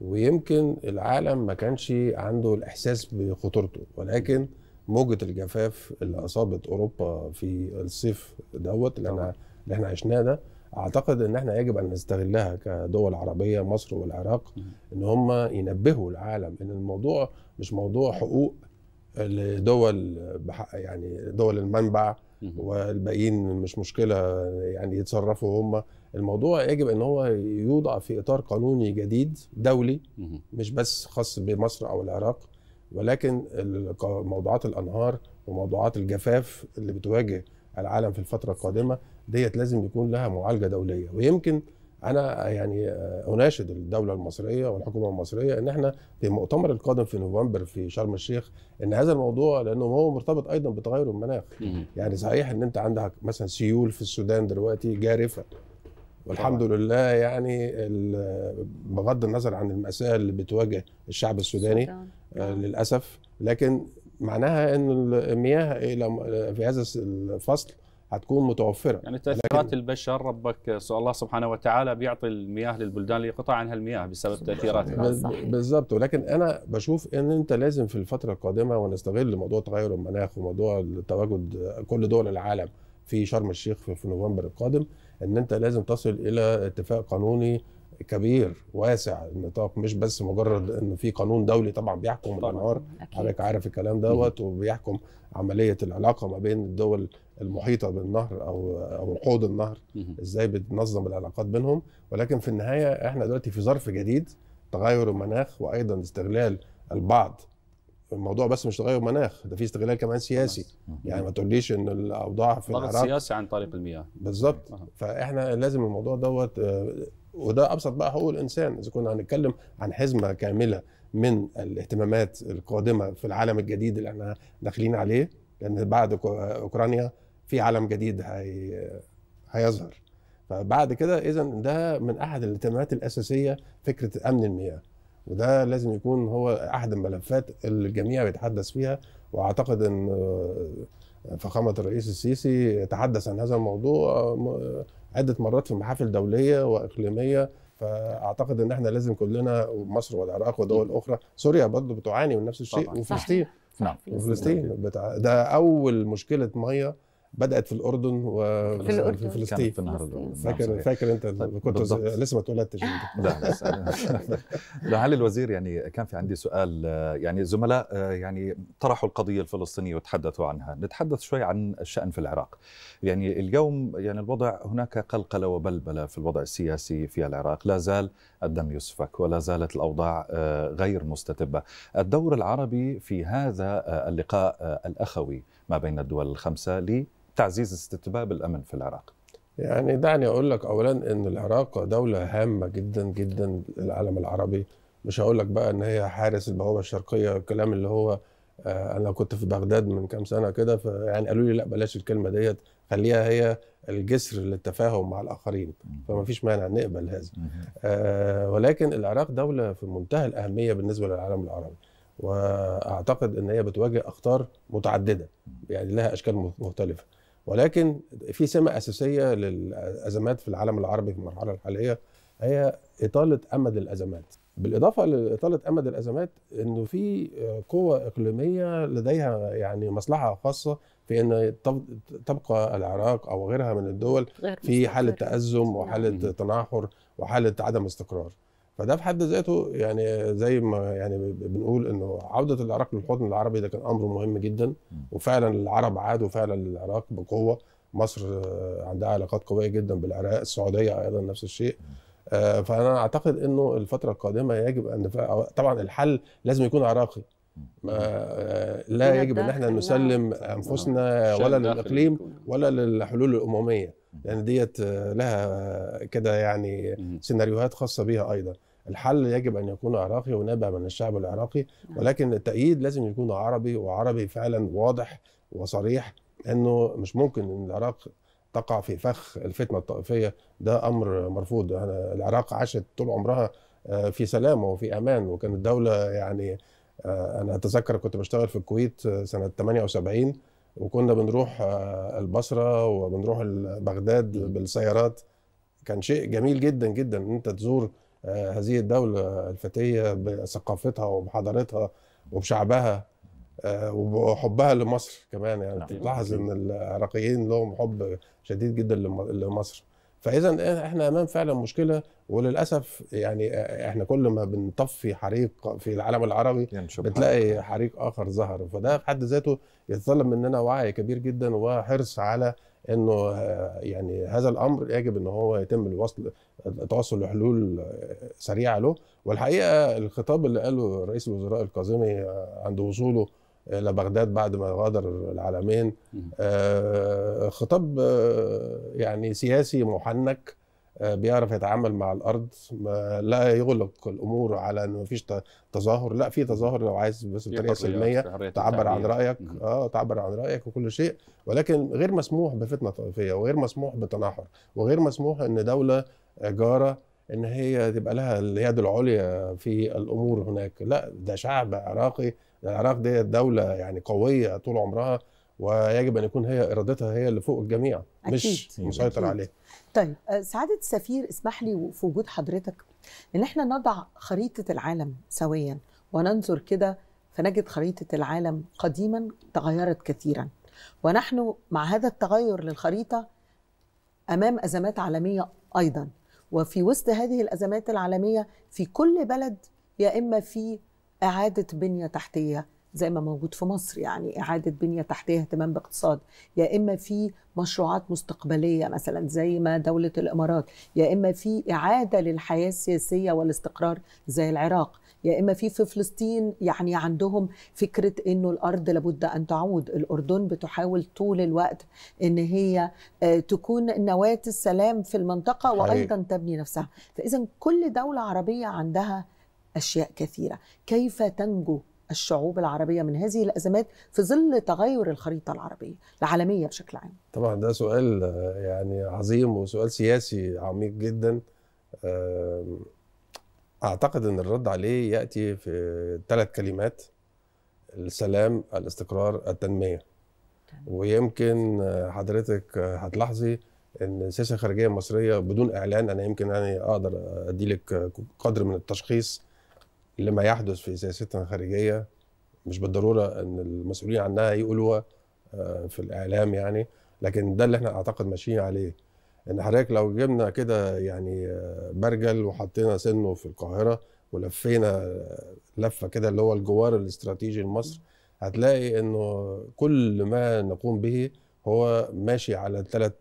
ويمكن العالم ما كانش عنده الاحساس بخطورته ولكن موجه الجفاف اللي اصابت اوروبا في الصيف دوت اللي احنا اللي احنا عشناه ده اعتقد ان احنا يجب ان نستغلها كدول عربيه مصر والعراق ان هم ينبهوا العالم ان الموضوع مش موضوع حقوق لدول يعني دول المنبع والباقيين مش مشكله يعني يتصرفوا هم الموضوع يجب ان هو يوضع في اطار قانوني جديد دولي مش بس خاص بمصر او العراق ولكن موضوعات الانهار وموضوعات الجفاف اللي بتواجه العالم في الفتره القادمه ديت لازم يكون لها معالجه دوليه ويمكن انا يعني اناشد الدوله المصريه والحكومه المصريه ان احنا في المؤتمر القادم في نوفمبر في شرم الشيخ ان هذا الموضوع لانه هو مرتبط ايضا بتغير المناخ يعني صحيح ان انت عندك مثلا سيول في السودان دلوقتي جارفه والحمد طبعا. لله يعني بغض النظر عن المأساة اللي بتواجه الشعب السوداني آه نعم. للأسف لكن معناها ان المياه في هذا الفصل هتكون متوفره يعني تاثيرات
لكن... البشر ربك الله سبحانه وتعالى بيعطي المياه للبلدان اللي قطع عنها المياه بسبب تاثيراتها
بالضبط ولكن انا بشوف ان انت لازم في الفتره القادمه ونستغل موضوع تغير المناخ وموضوع تواجد كل دول العالم في شرم الشيخ في نوفمبر القادم ان انت لازم تصل الى اتفاق قانوني كبير واسع النطاق مش بس مجرد آه. ان في قانون دولي طبعا بيحكم طبعا. الانهار حضرتك عارف الكلام دوت وبيحكم عمليه العلاقه ما بين الدول المحيطه بالنهر او او حوض النهر ازاي بتنظم العلاقات بينهم ولكن في النهايه احنا دلوقتي في ظرف جديد تغير المناخ وايضا استغلال البعض الموضوع بس مش تغير مناخ ده في استغلال كمان سياسي يعني ما تقوليش ان الاوضاع في العراق
سياسي عن طريق المياه
بالظبط فاحنا لازم الموضوع دوت آه، وده ابسط بقى حقوق الانسان اذا كنا هنتكلم عن حزمه كامله من الاهتمامات القادمه في العالم الجديد اللي احنا داخلين عليه لان بعد آه، اوكرانيا في عالم جديد هي هيظهر فبعد كده اذا ده من احد الاهتمامات الاساسيه فكره امن المياه وده لازم يكون هو احد الملفات اللي الجميع بيتحدث فيها واعتقد ان آه، فخامه الرئيس السيسي تحدث عن هذا الموضوع آه، عده مرات في محافل دوليه واقليميه فاعتقد ان احنا لازم كلنا مصر والعراق ودول اخرى سوريا برضه بتعاني من نفس الشيء وفلسطين نعم وفلسطين ده اول مشكله ميه بدات في الاردن و في في فلسطين في نهر الاردن فاكر فاكر انت طيب، كنت لسه ما اتولدتش لا
لعل الوزير يعني كان في عندي سؤال يعني زملاء يعني طرحوا القضيه الفلسطينيه وتحدثوا عنها نتحدث شوي عن الشان في العراق يعني اليوم يعني الوضع هناك قلقله وبلبله في الوضع السياسي في العراق لا زال الدم يسفك ولا زالت الاوضاع آه، غير مستتبه الدور العربي في هذا آه، اللقاء آه، الاخوي ما بين الدول الخمسه
لي تعزيز استتباب الامن في العراق يعني دعني اقول لك اولا ان العراق دوله هامه جدا جدا للعالم العربي مش هقول لك بقى ان هي حارس البوابه الشرقيه الكلام اللي هو آه، انا كنت في بغداد من كام سنه كده فيعني قالوا لي لا بلاش الكلمه ديت خليها هي الجسر للتفاهم مع الاخرين فما فيش مانع نقبل هذا آه، ولكن العراق دوله في منتهى الاهميه بالنسبه للعالم العربي واعتقد ان هي بتواجه اخطار متعدده يعني لها اشكال مختلفه ولكن في سمه اساسيه للازمات في العالم العربي في المرحله الحاليه هي اطاله امد الازمات بالاضافه لاطاله امد الازمات انه في قوة اقليميه لديها يعني مصلحه خاصه في ان تبقى العراق او غيرها من الدول في حاله تازم وحاله تناحر وحاله عدم استقرار فده في حد ذاته يعني زي ما يعني بنقول انه عوده العراق للحضن العربي ده كان امر مهم جدا وفعلا العرب عادوا فعلا للعراق بقوه مصر آه، عندها علاقات قويه جدا بالعراق السعوديه ايضا نفس الشيء آه، فانا اعتقد انه الفتره القادمه يجب ان طبعا الحل لازم يكون عراقي لا يجب ان احنا نسلم انفسنا آه. ولا للاقليم ولا للحلول الامميه لان ديت لها كده يعني سيناريوهات خاصه بها ايضا الحل يجب ان يكون عراقي ونابع من الشعب العراقي نعم. ولكن التأييد لازم يكون عربي وعربي فعلا واضح وصريح انه مش ممكن ان العراق تقع في فخ الفتنه الطائفيه ده امر مرفوض يعني العراق عاشت طول عمرها آه، في سلام وفي امان وكانت دوله يعني آه، انا اتذكر كنت بشتغل في الكويت آه، سنه 78 وكنا بنروح البصره وبنروح بغداد بالسيارات كان شيء جميل جدا جدا ان انت تزور آه، هذه الدولة الفتية بثقافتها وبحضارتها وبشعبها آه، وحبها لمصر كمان يعني نعم. تلاحظ ان العراقيين لهم حب شديد جدا لمصر فاذا احنا امام فعلا مشكله وللاسف يعني احنا كل ما بنطفي حريق في العالم العربي يعني بتلاقي حريق اخر ظهر فده في حد ذاته يتطلب مننا وعي كبير جدا وحرص على انه آه، يعني هذا الامر يجب ان هو يتم الوصل التوصل لحلول آه، سريعه له والحقيقه الخطاب اللي قاله رئيس الوزراء الكاظمي آه، عند وصوله الى بغداد بعد ما غادر العالمين خطاب يعني سياسي محنك آه، بيعرف يتعامل مع الارض لا يغلق الامور على ان مفيش تظاهر لا في تظاهر لو عايز بس بطريقه سلميه تعبر عن رايك اه تعبر عن رايك وكل شيء ولكن غير مسموح بفتنه طائفيه وغير مسموح بتناحر وغير مسموح ان دوله آه، جاره ان هي تبقى لها اليد العليا في الامور هناك لا ده شعب عراقي العراق دي دوله يعني قويه طول عمرها ويجب ان يكون هي ارادتها هي اللي فوق الجميع أكيد. مش مسيطر عليها
طيب آه، سعاده السفير اسمح لي في وجود حضرتك ان احنا نضع خريطه العالم سويا وننظر كده فنجد خريطه العالم قديما تغيرت كثيرا ونحن مع هذا التغير للخريطه امام ازمات عالميه ايضا وفي وسط هذه الازمات العالميه في كل بلد يا اما في اعاده بنيه تحتيه زي ما موجود في مصر يعني إعادة بنية تحتية اهتمام باقتصاد يا إما في مشروعات مستقبلية مثلا زي ما دولة الإمارات يا إما في إعادة للحياة السياسية والاستقرار زي العراق يا اما في في فلسطين يعني عندهم فكره انه الارض لابد ان تعود الاردن بتحاول طول الوقت ان هي آه، تكون نواه السلام في المنطقه وايضا تبني نفسها فاذا كل دوله عربيه عندها اشياء كثيره كيف تنجو الشعوب العربيه من هذه الازمات في ظل تغير الخريطه العربيه العالميه بشكل عام
طبعا ده سؤال آه، يعني عظيم وسؤال سياسي عميق جدا اعتقد ان الرد عليه ياتي في ثلاث كلمات السلام الاستقرار التنميه ويمكن آه، حضرتك آه، هتلاحظي ان السياسه الخارجيه المصريه بدون اعلان انا يمكن يعني اقدر اديلك قدر من التشخيص لما يحدث في سياستنا الخارجيه مش بالضروره ان المسؤولين عنها يقولوها آه، في الاعلام يعني لكن ده اللي احنا اعتقد ماشيين عليه ان حضرتك لو جبنا كده يعني آه، برجل وحطينا سنه في القاهره ولفينا آه، لفه كده اللي هو الجوار الاستراتيجي لمصر هتلاقي انه كل ما نقوم به هو ماشي على الثلاث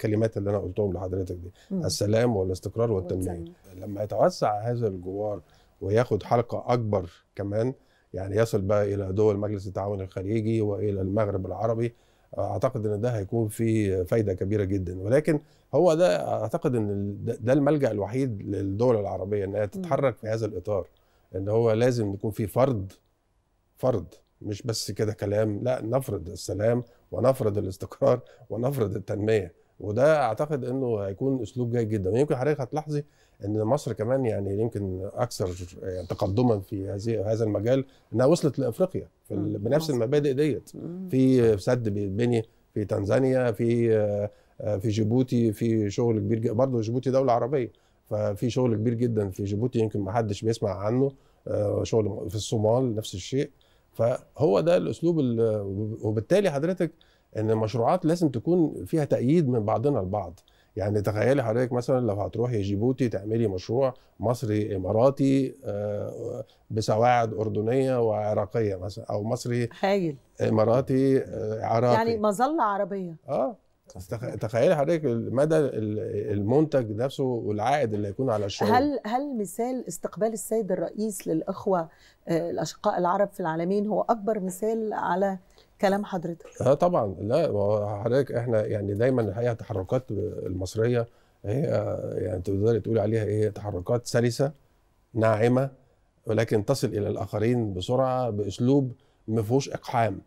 كلمات اللي انا قلتهم لحضرتك دي السلام والاستقرار والتنميه لما يتوسع هذا الجوار وياخد حلقه اكبر كمان يعني يصل بقى الى دول مجلس التعاون الخليجي والى المغرب العربي اعتقد ان ده هيكون فيه فايده كبيره جدا ولكن هو ده اعتقد ان ده الملجا الوحيد للدول العربيه انها تتحرك في هذا الاطار ان هو لازم يكون في فرض فرض مش بس كده كلام لا نفرض السلام ونفرض الاستقرار ونفرض التنميه وده اعتقد انه هيكون اسلوب جيد جدا ويمكن حضرتك هتلاحظي ان مصر كمان يعني يمكن اكثر يعني تقدما في هذه هذا المجال انها وصلت لافريقيا في بنفس المبادئ ديت في سد بيتبني في تنزانيا في آه، في جيبوتي في شغل كبير جدا برضه جيبوتي دوله عربيه ففي شغل كبير جدا في جيبوتي يمكن ما حدش بيسمع عنه آه، شغل في الصومال نفس الشيء فهو ده الاسلوب وبالتالي حضرتك ان المشروعات لازم تكون فيها تأييد من بعضنا البعض يعني تخيلي حضرتك مثلا لو هتروحي جيبوتي تعملي مشروع مصري اماراتي آه، بسواعد اردنيه وعراقيه مثلا او مصري هايل اماراتي آه، عراقي يعني
مظله عربيه
اه تخيلي حضرتك مدى المنتج نفسه والعائد اللي هيكون على الشغل هل
هل مثال استقبال السيد الرئيس للاخوه آه، الاشقاء العرب في العالمين هو اكبر مثال على كلام حضرتك
اه طبعا لا حضرتك احنا يعني دايما الحقيقه التحركات المصريه هي يعني تقدري تقولي عليها ايه تحركات سلسه ناعمه ولكن تصل الى الاخرين بسرعه باسلوب ما فيهوش اقحام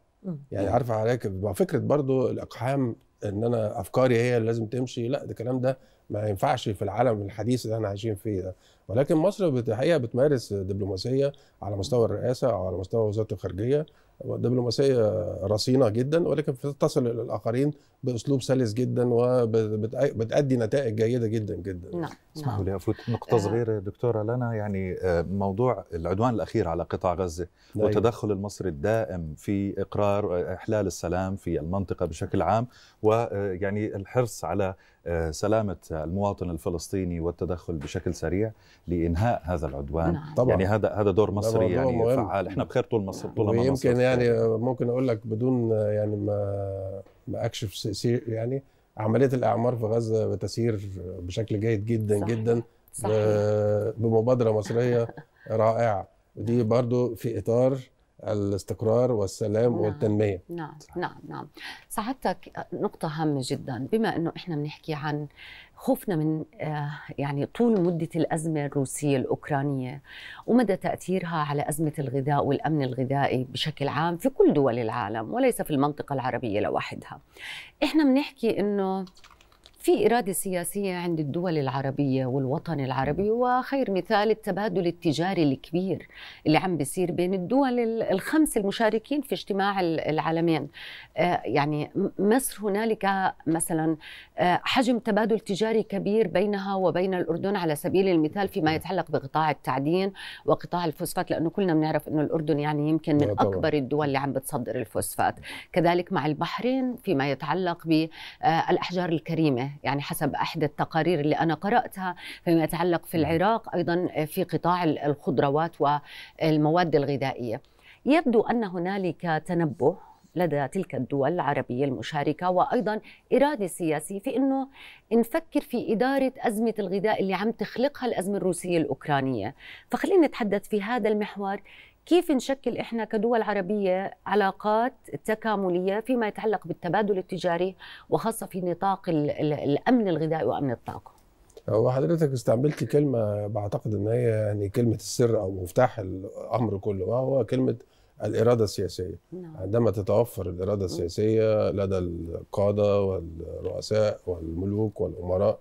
يعني عارفه حضرتك فكره برضو الاقحام ان انا افكاري هي اللي لازم تمشي لا ده الكلام ده ما ينفعش في العالم الحديث اللي احنا عايشين فيه ده ولكن مصر الحقيقه بتمارس دبلوماسيه على مستوى الرئاسه او على مستوى وزاره الخارجيه دبلوماسيه رصينه جدا ولكن الى الاخرين باسلوب سلس جدا وبتادي نتائج جيده جدا جدا نعم, نعم. نعم. اسمحوا لي
افوت نقطه آه. صغيره دكتوره لنا يعني آه، موضوع العدوان الاخير على قطاع غزه والتدخل المصري الدائم في اقرار آه، احلال السلام في المنطقه بشكل عام ويعني الحرص على سلامة المواطن الفلسطيني والتدخل بشكل سريع لإنهاء هذا العدوان نعم. طبعا. يعني هذا هذا دور مصري يعني مهم. فعال احنا بخير طول مصر طول ما مصر يمكن يعني
ممكن أقول لك بدون يعني ما اكشف سير يعني عمليه الاعمار في غزه بتسير بشكل جيد جدا صحيح. جدا صحيح. بمبادره مصريه رائعه دي برضو في اطار الاستقرار والسلام نعم. والتنميه
نعم نعم نعم سعادتك نقطه هامه جدا بما انه احنا بنحكي عن خوفنا من آه، يعني طول مدة الأزمة الروسية الأوكرانية ومدى تأثيرها على أزمة الغذاء والأمن الغذائي بشكل عام في كل دول العالم وليس في المنطقة العربية لوحدها إحنا بنحكي إنه في إرادة سياسية عند الدول العربية والوطن العربي وخير مثال التبادل التجاري الكبير اللي عم بيصير بين الدول الخمس المشاركين في اجتماع العالمين آه، يعني مصر هنالك مثلا آه، حجم تبادل تجاري كبير بينها وبين الأردن على سبيل المثال فيما يتعلق بقطاع التعدين وقطاع الفوسفات لأنه كلنا بنعرف أنه الأردن يعني يمكن من آه، أكبر الدول اللي عم بتصدر الفوسفات كذلك مع البحرين فيما يتعلق بالأحجار الكريمة يعني حسب احدى التقارير اللي انا قراتها فيما يتعلق في العراق ايضا في قطاع الخضروات والمواد الغذائيه يبدو ان هنالك تنبه لدى تلك الدول العربيه المشاركه وايضا اراده سياسي في انه نفكر في اداره ازمه الغذاء اللي عم تخلقها الازمه الروسيه الاوكرانيه، فخلينا نتحدث في هذا المحور كيف نشكل احنا كدول عربيه علاقات تكامليه فيما يتعلق بالتبادل التجاري وخاصه في نطاق الامن الغذائي وامن الطاقه؟
هو حضرتك استعملت كلمه بعتقد ان هي يعني كلمه السر او مفتاح الامر كله وهو كلمه الاراده السياسيه نعم. عندما تتوفر الاراده السياسيه لدى القاده والرؤساء والملوك والامراء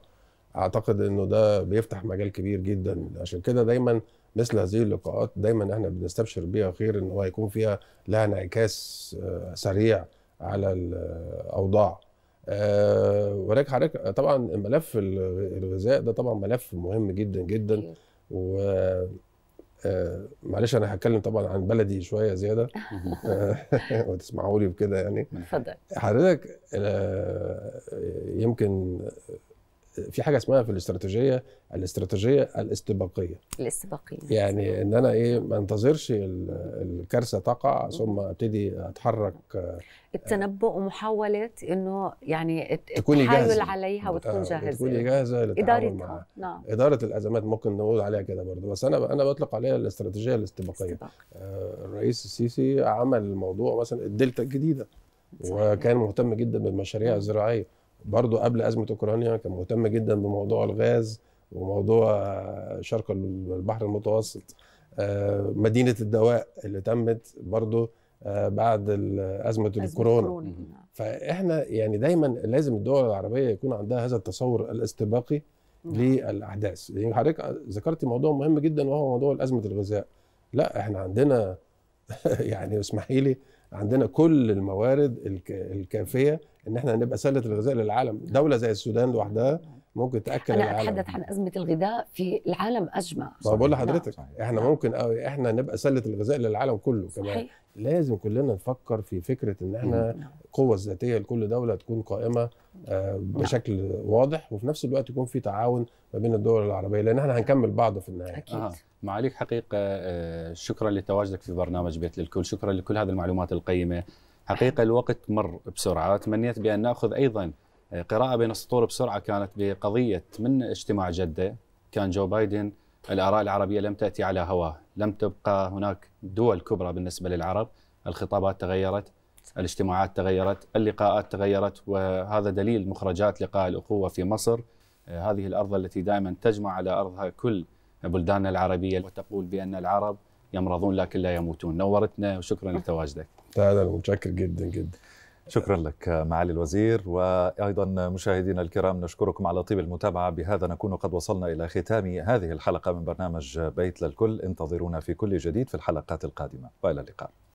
اعتقد انه ده بيفتح مجال كبير جدا عشان كده دايما مثل هذه اللقاءات دايما احنا بنستبشر بيها خير ان هو يكون فيها لها انعكاس آه، سريع على الاوضاع آه، ولكن حضرتك طبعا ملف الغذاء ده طبعا ملف مهم جدا جدا و آه، معلش انا هتكلم طبعا عن بلدي شويه زياده وتسمعوا لي بكده يعني اتفضل حضرتك يمكن في حاجه اسمها في الاستراتيجيه الاستراتيجيه الاستباقيه الاستباقيه يعني ان انا ايه ما انتظرش الكارثه تقع ثم ابتدي اتحرك آه،
التنبؤ ومحاوله انه يعني تكوني جاهزه عليها وتكون آه، جاهزه تكوني
جاهزه للتعامل نعم. اداره الازمات ممكن نقول عليها كده برضه بس انا انا بطلق عليها الاستراتيجيه الاستباقيه استباق. آه، الرئيس السيسي عمل الموضوع مثلا الدلتا الجديده وكان مهتم جدا بالمشاريع نعم. الزراعيه برضو قبل أزمة أوكرانيا كان مهتم جدا بموضوع الغاز وموضوع آه، شرق البحر المتوسط آه، مدينة الدواء اللي تمت برضو آه، بعد أزمة الكورونا فإحنا يعني دايما لازم الدول العربية يكون عندها هذا التصور الاستباقي نعم. للأحداث يعني حضرتك ذكرت موضوع مهم جدا وهو موضوع أزمة الغذاء لا إحنا عندنا يعني اسمحي لي عندنا كل الموارد الكافيه ان احنا نبقى سله الغذاء للعالم دوله زي السودان لوحدها ممكن تاكل أنا العالم انا
اتحدث عن ازمه الغذاء في العالم اجمع بقول لحضرتك
احنا ممكن احنا نبقى سله الغذاء للعالم كله كمان صحيح. لازم كلنا نفكر في فكره ان احنا القوه الذاتيه لكل دوله تكون قائمه آه، نعم. بشكل واضح وفي نفس الوقت يكون في تعاون ما بين الدول العربيه لان احنا هنكمل بعض في النهايه اكيد آه.
معاليك حقيقه آه، شكرا لتواجدك في برنامج بيت للكل شكرا لكل هذه المعلومات القيمه حقيقه الوقت مر بسرعه تمنيت بان ناخذ ايضا آه، قراءه بين السطور بسرعه كانت بقضيه من اجتماع جده كان جو بايدن الآراء العربية لم تأتي على هواه لم تبقى هناك دول كبرى بالنسبة للعرب الخطابات تغيرت الاجتماعات تغيرت اللقاءات تغيرت وهذا دليل مخرجات لقاء الأخوة في مصر هذه الأرض التي دائما تجمع على أرضها كل بلداننا العربية وتقول بأن العرب يمرضون لكن لا يموتون نورتنا وشكرا لتواجدك
هذا متشكر جدا جدا شكرا لك معالي الوزير وايضا مشاهدينا الكرام نشكركم على طيب المتابعه بهذا نكون قد وصلنا الى ختام هذه الحلقه من برنامج بيت للكل انتظرونا في كل جديد في الحلقات القادمه والى اللقاء